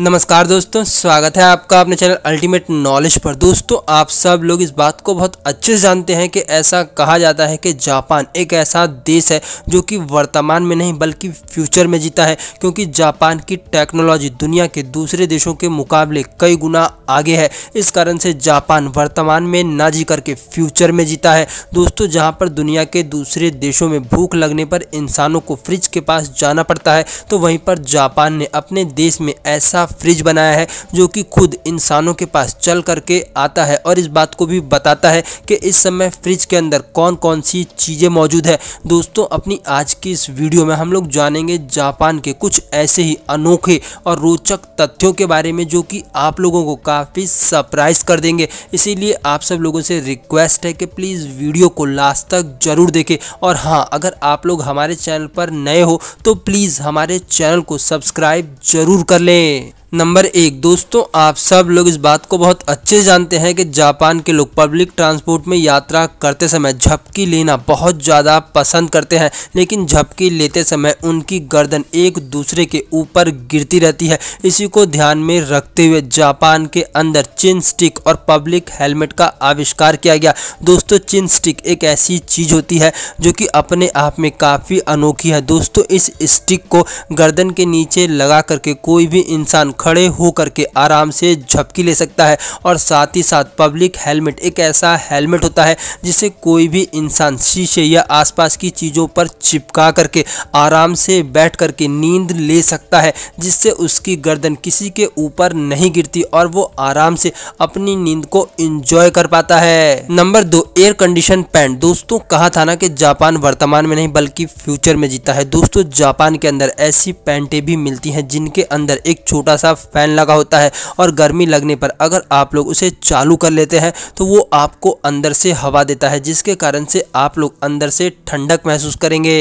नमस्कार दोस्तों स्वागत है आपका अपने चैनल अल्टीमेट नॉलेज पर दोस्तों आप सब लोग इस बात को बहुत अच्छे से जानते हैं कि ऐसा कहा जाता है कि जापान एक ऐसा देश है जो कि वर्तमान में नहीं बल्कि फ्यूचर में जीता है क्योंकि जापान की टेक्नोलॉजी दुनिया के दूसरे देशों के मुकाबले कई गुना आगे है इस कारण से जापान वर्तमान में ना जी करके फ्यूचर में जीता है दोस्तों जहाँ पर दुनिया के दूसरे देशों में भूख लगने पर इंसानों को फ्रिज के पास जाना पड़ता है तो वहीं पर जापान ने अपने देश में ऐसा फ्रिज बनाया है जो कि खुद इंसानों के पास चल करके आता है और इस बात को भी बताता है कि इस समय फ्रिज के अंदर कौन कौन सी चीज़ें मौजूद है दोस्तों अपनी आज की इस वीडियो में हम लोग जानेंगे जापान के कुछ ऐसे ही अनोखे और रोचक तथ्यों के बारे में जो कि आप लोगों को काफ़ी सरप्राइज कर देंगे इसीलिए आप सब लोगों से रिक्वेस्ट है कि प्लीज़ वीडियो को लास्ट तक ज़रूर देखें और हाँ अगर आप लोग हमारे चैनल पर नए हो तो प्लीज़ हमारे चैनल को सब्सक्राइब ज़रूर कर लें नंबर एक दोस्तों आप सब लोग इस बात को बहुत अच्छे जानते हैं कि जापान के लोग पब्लिक ट्रांसपोर्ट में यात्रा करते समय झपकी लेना बहुत ज़्यादा पसंद करते हैं लेकिन झपकी लेते समय उनकी गर्दन एक दूसरे के ऊपर गिरती रहती है इसी को ध्यान में रखते हुए जापान के अंदर चिन स्टिक और पब्लिक हेलमेट का आविष्कार किया गया दोस्तों चिन स्टिक एक ऐसी चीज़ होती है जो कि अपने आप में काफ़ी अनोखी है दोस्तों इस स्टिक को गर्दन के नीचे लगा करके कोई भी इंसान खड़े होकर के आराम से झपकी ले सकता है और साथ ही साथ पब्लिक हेलमेट एक ऐसा हेलमेट होता है जिसे कोई भी इंसान शीशे या आसपास की चीज़ों पर चिपका करके आराम से बैठ करके नींद ले सकता है जिससे उसकी गर्दन किसी के ऊपर नहीं गिरती और वो आराम से अपनी नींद को इंजॉय कर पाता है नंबर दो एयर कंडीशन पैंट दोस्तों कहा था ना कि जापान वर्तमान में नहीं बल्कि फ्यूचर में जीता है दोस्तों जापान के अंदर ऐसी पैंटें भी मिलती हैं जिनके अंदर एक छोटा सा सा फ़ैन लगा होता है और गर्मी लगने पर अगर आप लोग उसे चालू कर लेते हैं तो वो आपको अंदर से हवा देता है जिसके कारण से आप लोग अंदर से ठंडक महसूस करेंगे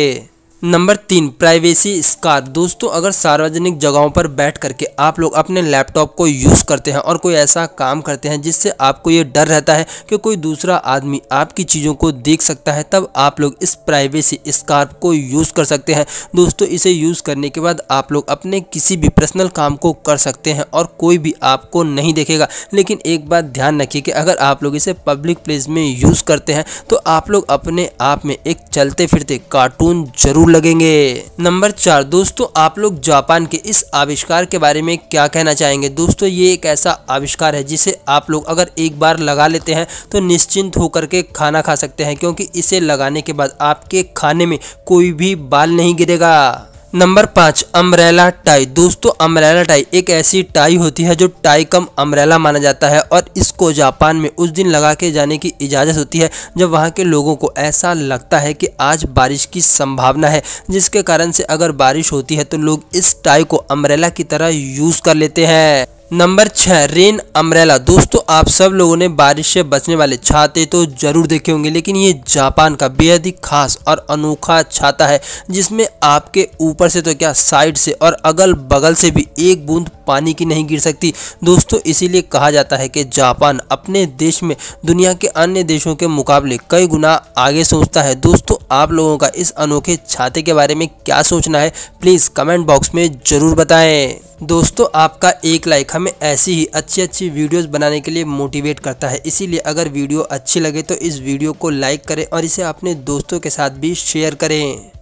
नंबर तीन प्राइवेसी स्कार दोस्तों अगर सार्वजनिक जगहों पर बैठ करके आप लोग अपने लैपटॉप को यूज़ करते हैं और कोई ऐसा काम करते हैं जिससे आपको ये डर रहता है कि कोई दूसरा आदमी आपकी चीज़ों को देख सकता है तब आप लोग इस प्राइवेसी स्कार को यूज़ कर सकते हैं दोस्तों इसे यूज़ करने के बाद आप लोग अपने किसी भी पर्सनल काम को कर सकते हैं और कोई भी आपको नहीं देखेगा लेकिन एक बात ध्यान रखिए कि अगर आप लोग इसे पब्लिक प्लेस में यूज़ करते हैं तो आप लोग अपने आप में एक चलते फिरते कार्टून जरूर जरूर लगेंगे नंबर चार दोस्तों आप लोग जापान के इस आविष्कार के बारे में क्या कहना चाहेंगे दोस्तों ये एक ऐसा आविष्कार है जिसे आप लोग अगर एक बार लगा लेते हैं तो निश्चिंत होकर के खाना खा सकते हैं क्योंकि इसे लगाने के बाद आपके खाने में कोई भी बाल नहीं गिरेगा नंबर पाँच अम्ब्रेला टाई दोस्तों अम्ब्रेला टाई एक ऐसी टाई होती है जो टाई कम अम्ब्रेला माना जाता है और इसको जापान में उस दिन लगा के जाने की इजाज़त होती है जब वहाँ के लोगों को ऐसा लगता है कि आज बारिश की संभावना है जिसके कारण से अगर बारिश होती है तो लोग इस टाई को अम्ब्रेला की तरह यूज़ कर लेते हैं नंबर छः रेन अम्ब्रेला दोस्तों आप सब लोगों ने बारिश से बचने वाले छाते तो ज़रूर देखे होंगे लेकिन ये जापान का बेहद ही खास और अनोखा छाता है जिसमें आपके ऊपर से तो क्या साइड से और अगल बगल से भी एक बूंद पानी की नहीं गिर सकती दोस्तों इसीलिए कहा जाता है कि जापान अपने देश में दुनिया के अन्य देशों के मुकाबले कई गुना आगे सोचता है दोस्तों आप लोगों का इस अनोखे छाते के बारे में क्या सोचना है प्लीज़ कमेंट बॉक्स में ज़रूर बताएँ दोस्तों आपका एक लाइक हमें ऐसी ही अच्छी अच्छी वीडियोस बनाने के लिए मोटिवेट करता है इसीलिए अगर वीडियो अच्छी लगे तो इस वीडियो को लाइक करें और इसे अपने दोस्तों के साथ भी शेयर करें